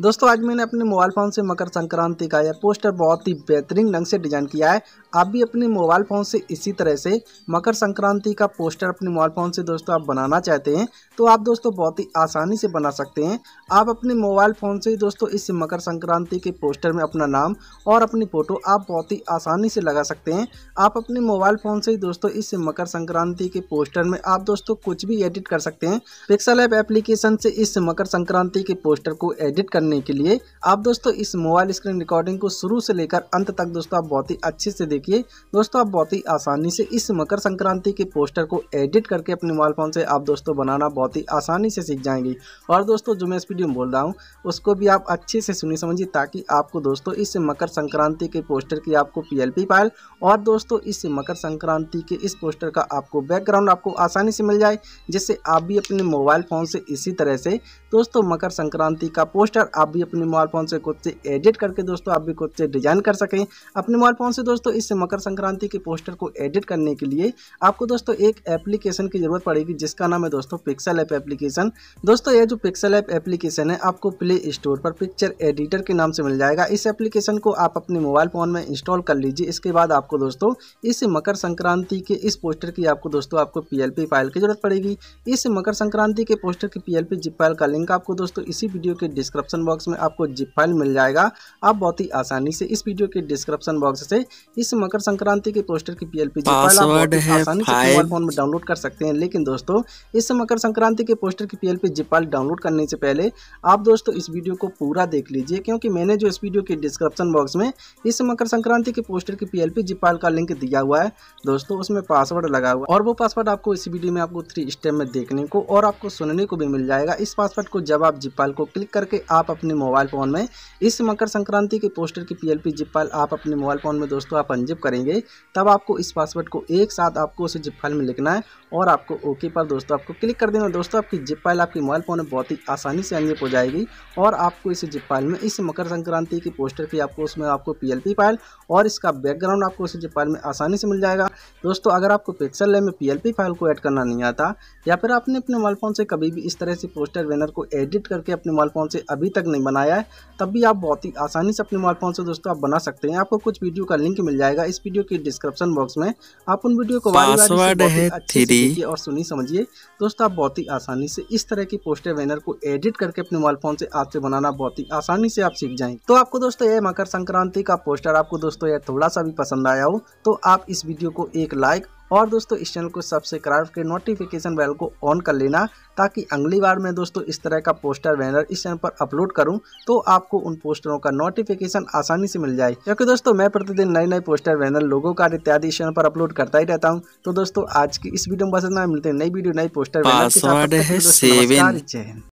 दोस्तों आज मैंने अपने मोबाइल फ़ोन से मकर संक्रांति का यह पोस्टर बहुत ही बेहतरीन ढंग से डिज़ाइन किया है आप भी अपने मोबाइल फ़ोन से इसी तरह से मकर संक्रांति का पोस्टर अपने मोबाइल फ़ोन से दोस्तों आप बनाना चाहते हैं तो आप दोस्तों बहुत ही आसानी से बना सकते हैं आप अपने मोबाइल फ़ोन से दोस्तों इस मकर संक्रांति के पोस्टर में अपना नाम और अपनी फ़ोटो आप बहुत ही आसानी से लगा सकते हैं आप अपने मोबाइल फ़ोन से दोस्तों इस मकर संक्रांति के पोस्टर में आप दोस्तों कुछ भी एडिट कर सकते हैं पिक्सल ऐप एप्लीकेशन से इस मकर संक्रांति के पोस्टर को एडिट कर करने के लिए आप दोस्तों इस मोबाइल स्क्रीन रिकॉर्डिंग को शुरू से लेकर अंत तक दोस्तों आप बहुत ही अच्छे से देखिए दोस्तों आप बहुत ही आसानी से इस मकर संक्रांति के पोस्टर को एडिट करके अपने मोबाइल फ़ोन से आप दोस्तों बनाना बहुत ही आसानी से सीख जाएंगे और दोस्तों जो मैं इस वीडियो में बोल रहा हूँ उसको भी आप अच्छे से सुनी समझिए ताकि आपको दोस्तों इस मकर संक्रांति के पोस्टर की आपको पी फाइल और दोस्तों इस मकर संक्रांति के इस पोस्टर का आपको बैकग्राउंड आपको आसानी से मिल जाए जिससे आप भी अपने मोबाइल फ़ोन से इसी तरह से दोस्तों मकर संक्रांति का पोस्टर आप भी अपने मोबाइल फ़ोन से खुद से एडिट करके दोस्तों आप भी खुद से डिज़ाइन कर सकें अपने मोबाइल फ़ोन से दोस्तों इस मकर संक्रांति के पोस्टर को एडिट करने के लिए आपको दोस्तों एक एप्लीकेशन की ज़रूरत पड़ेगी जिसका नाम है दोस्तों पिक्सल ऐप एप्लीकेशन दोस्तों ये जो पिक्सल ऐप एप्लीकेशन है आपको प्ले स्टोर पर पिक्चर एडिटर के नाम से मिल जाएगा इस एप्लीकेशन को आप अपने मोबाइल फ़ोन में इंस्टॉल कर लीजिए इसके बाद आपको दोस्तों इस मकर संक्रांति के इस पोस्टर की आपको दोस्तों आपको पी फाइल की ज़रूरत पड़ेगी इस मकर संक्रांति के पोस्टर की पी जिप फाइल का लिंक आपको दोस्तों इसी वीडियो के डिस्क्रिप्शन डिस्क्रिप्शन बॉक्स में आपको जिप फाइल मिल जाएगा आप बहुत ही आसानी से इस वीडियो के डिस्क्रिप्शन बॉक्स से इस मकर संक्रांति के पोस्टर की पीएलपी जिप फाइल आप बहुत ही आसानी से मोबाइल फोन में डाउनलोड कर सकते हैं लेकिन दोस्तों इस मकर संक्रांति के पोस्टर की पीएलपी जिप फाइल डाउनलोड करने से पहले आप दोस्तों इस वीडियो को पूरा देख लीजिए क्योंकि मैंने जो इस वीडियो के डिस्क्रिप्शन बॉक्स में इस मकर संक्रांति के पोस्टर की पीएलपी जिप फाइल का लिंक दिया हुआ है दोस्तों उसमें पासवर्ड लगा हुआ और वो पासवर्ड आपको इस वीडियो में आपको थ्री स्टेप में देखने को और आपको सुनने को भी मिल जाएगा इस पासवर्ड को जब आप जिपाल को क्लिक करके आप अपने मोबाइल फ़ोन में इस मकर संक्रांति के पोस्टर की पीएलपी जिप फाइल आप अपने मोबाइल फ़ोन में दोस्तों आप अनजिप करेंगे तब आपको इस पासवर्ड को एक साथ आपको उस जिप फाइल में लिखना है और आपको ओके पर दोस्तों आपको क्लिक कर देना दोस्तों आपकी जिप फाइल आपके मोबाइल फ़ोन में बहुत ही आसानी से अनजिप हो जाएगी और आपको इस जिप फाइल में इस मकर संक्रांति के पोस्टर की आपको उसमें आपको पी फाइल और इसका बैकग्राउंड आपको उस जिप फाइल में आसानी से मिल जाएगा दोस्तों अगर आपको पिक्सल ले में पी फाइल को ऐड करना नहीं आता या फिर आपने अपने मोबाइल फ़ोन से कभी भी इस तरह से पोस्टर बैनर को एडिट करके अपने मोबाइल फ़ोन से अभी तक तक नहीं बनाया है तब भी आप बहुत ही आसानी से अपने मोबाइल फ़ोन से दोस्तों आप बना सकते हैं आपको कुछ वीडियो का लिंक मिल जाएगा इस वीडियो के डिस्क्रिप्शन बॉक्स में आप उन वीडियो को पासवर्ड है थ्री और सुनी समझिए दोस्तों आप बहुत ही आसानी से इस तरह की पोस्टर बैनर को एडिट करके अपने मोबाइल फ़ोन से आपसे बनाना बहुत ही आसानी से आप सीख जाएं तो आपको दोस्तों ये मकर संक्रांति का पोस्टर आपको दोस्तों यह थोड़ा सा भी पसंद आया हो तो आप इस वीडियो को एक लाइक और दोस्तों इस चैनल को सब्सक्राइब कर नोटिफिकेशन बेल को ऑन कर लेना ताकि अगली बार मैं दोस्तों इस तरह का पोस्टर बैनर इस चैनल पर अपलोड करूं तो आपको उन पोस्टरों का नोटिफिकेशन आसानी से मिल जाए क्योंकि दोस्तों मैं प्रतिदिन नए नए पोस्टर बैनर लोगों का इत्यादि इस चैनल पर अपलोड करता ही रहता हूँ तो दोस्तों आज की इस वीडियो में बस इतना मिलते हैं नई वीडियो नई पोस्टर बैनर के